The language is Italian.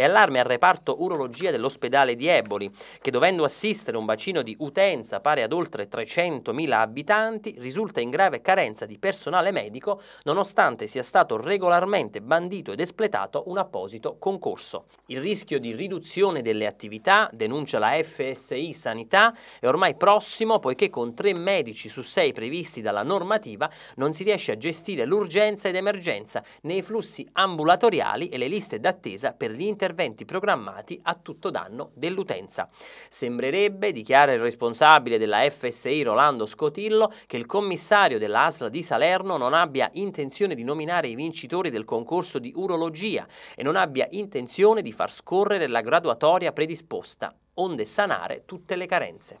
e allarme al reparto urologia dell'ospedale di Eboli, che dovendo assistere un bacino di utenza pari ad oltre 300.000 abitanti, risulta in grave carenza di personale medico, nonostante sia stato regolarmente bandito ed espletato un apposito concorso. Il rischio di riduzione delle attività, denuncia la FSI Sanità, è ormai prossimo poiché con tre medici su sei previsti dalla normativa non si riesce a gestire l'urgenza ed emergenza nei flussi ambulatoriali e le liste d'attesa per gli interventi interventi programmati a tutto danno dell'utenza. Sembrerebbe, dichiara il responsabile della FSI Rolando Scotillo, che il commissario dell'ASL di Salerno non abbia intenzione di nominare i vincitori del concorso di urologia e non abbia intenzione di far scorrere la graduatoria predisposta, onde sanare tutte le carenze.